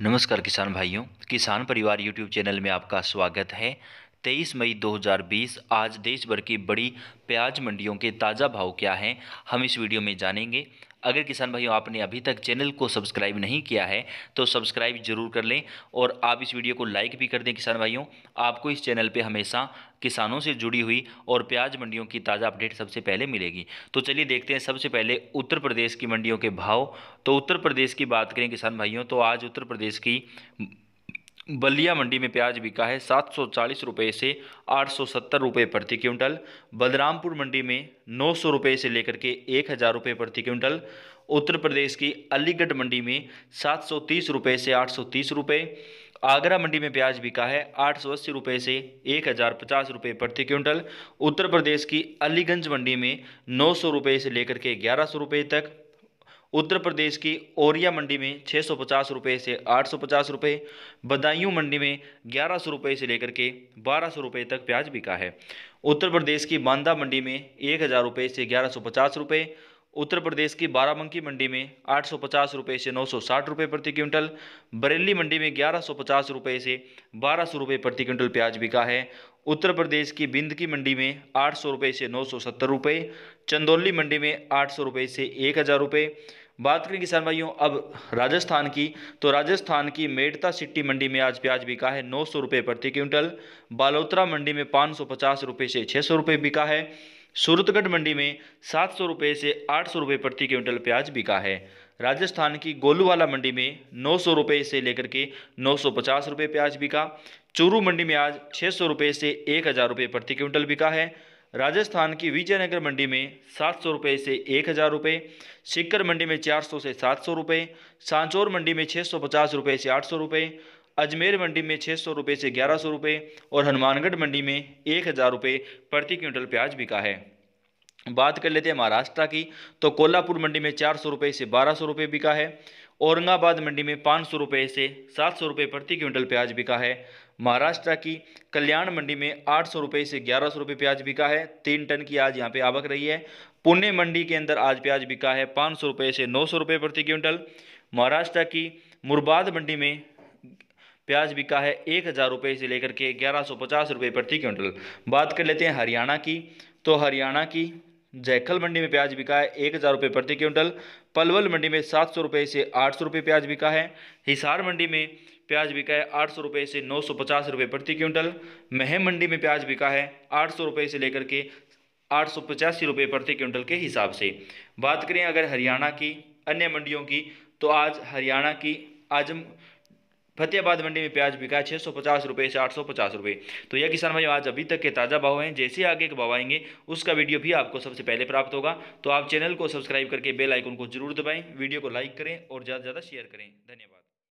नमस्कार किसान भाइयों किसान परिवार यूट्यूब चैनल में आपका स्वागत है 23 मई 2020 आज देश भर की बड़ी प्याज मंडियों के ताज़ा भाव क्या हैं हम इस वीडियो में जानेंगे अगर किसान भाइयों आपने अभी तक चैनल को सब्सक्राइब नहीं किया है तो सब्सक्राइब जरूर कर लें और आप इस वीडियो को लाइक भी कर दें किसान भाइयों आपको इस चैनल पे हमेशा किसानों से जुड़ी हुई और प्याज मंडियों की ताज़ा अपडेट सबसे पहले मिलेगी तो चलिए देखते हैं सबसे पहले उत्तर प्रदेश की मंडियों के भाव तो उत्तर प्रदेश की बात करें किसान भाइयों तो आज उत्तर प्रदेश की बलिया मंडी में प्याज बिका है सात सौ चालीस रुपये से आठ सौ सत्तर रुपये प्रति क्विंटल बलरामपुर मंडी में नौ सौ रुपये से लेकर के एक हज़ार रुपये प्रति क्विंटल उत्तर प्रदेश की अलीगढ़ मंडी में सात सौ तीस रुपये से आठ सौ तीस रुपये आगरा मंडी में प्याज बिका है आठ सौ अस्सी रुपये से एक हज़ार पचास रुपये प्रति क्विंटल उत्तर प्रदेश की अलीगंज मंडी में नौ सौ रुपये से लेकर के ग्यारह सौ रुपये तक उत्तर प्रदेश की औरिया मंडी में छः सौ पचास रुपये से आठ सौ पचास रुपये बदायूं मंडी में ग्यारह सौ रुपये से लेकर के बारह सौ रुपये तक प्याज बिका है उत्तर प्रदेश की बांदा मंडी में एक हज़ार रुपये से ग्यारह सौ पचास रुपये उत्तर प्रदेश की बाराबंकी मंडी में आठ सौ पचास रुपये से नौ सौ साठ रुपये प्रति क्विंटल बरेली मंडी में ग्यारह सौ पचास रुपये से बारह सौ रुपये प्रति क्विंटल प्याज बिका है उत्तर प्रदेश की बिंद की मंडी में आठ सौ रुपये से नौ सौ सत्तर रुपये चंदौली मंडी में आठ सौ रुपये से एक हज़ार रुपये बात करें किसान भाइयों अब राजस्थान की तो राजस्थान की मेडता सिटी मंडी में आज प्याज बिका है नौ सौ रुपये प्रति क्विंटल बालोतरा मंडी में पाँच सौ पचास रुपये से छः सौ रुपये बिका है सूरतगढ़ मंडी में सात सौ रुपये से आठ सौ रुपये प्रति क्विंटल प्याज बिका है राजस्थान की गोलूवाला मंडी में नौ सौ रुपये से लेकर के नौ सौ पचास रुपये प्याज बिका चूरू मंडी में आज छः सौ रुपये से एक हज़ार रुपये प्रति क्विंटल बिका है राजस्थान की विजयनगर मंडी में सात सौ रुपये से एक हज़ार रुपये सिक्कर मंडी में चार सौ से सात सौ रुपये सांचौर मंडी में छः सौ पचास रुपये से आठ सौ रुपये अजमेर मंडी में छः सौ रुपये से ग्यारह सौ रुपये और हनुमानगढ़ मंडी में एक हज़ार रुपये प्रति क्विंटल प्याज बिका है बात कर लेते हैं महाराष्ट्र की तो कोल्हापुर मंडी में चार सौ रुपये से बारह सौ रुपये बिका है औरंगाबाद मंडी में पाँच सौ रुपये से सात सौ रुपये प्रति क्विंटल प्याज बिका है महाराष्ट्र की कल्याण मंडी में आठ सौ रुपये से ग्यारह सौ रुपये प्याज बिका है तीन टन की आज यहाँ पे आवक रही है पुणे मंडी के अंदर आज प्याज बिका है पाँच सौ रुपये से नौ सौ रुपये प्रति क्विंटल महाराष्ट्र की मुरबाद मंडी में प्याज बिका है एक हज़ार रुपये से लेकर के ग्यारह सौ पचास रुपये प्रति क्विंटल बात कर लेते हैं हरियाणा की तो हरियाणा की जैखल मंडी में प्याज बिका है एक हज़ार रुपये प्रति क्विंटल पलवल मंडी में सात सौ रुपये से आठ सौ रुपये प्याज बिका है हिसार मंडी में प्याज बिका है आठ सौ रुपये से नौ सौ पचास रुपये प्रति क्विंटल महम मंडी में प्याज बिका है आठ सौ रुपये से लेकर के आठ सौ पचासी रुपये प्रति क्विंटल के हिसाब से बात करें अगर हरियाणा की अन्य मंडियों की तो आज हरियाणा की आज फतेहाबाद मंडी में प्याज बिका है छः सौ पचास रुपये से आठ सौ पचास रुपये तो यह किसान भाई आज अभी तक के ताज़ा भाव हैं जैसे आगे के भाव आएंगे उसका वीडियो भी आपको सबसे पहले प्राप्त होगा तो आप चैनल को सब्सक्राइब करके बेल आइकन को जरूर दबाएं वीडियो को लाइक करें और ज़्यादा से ज़्यादा शेयर करें धन्यवाद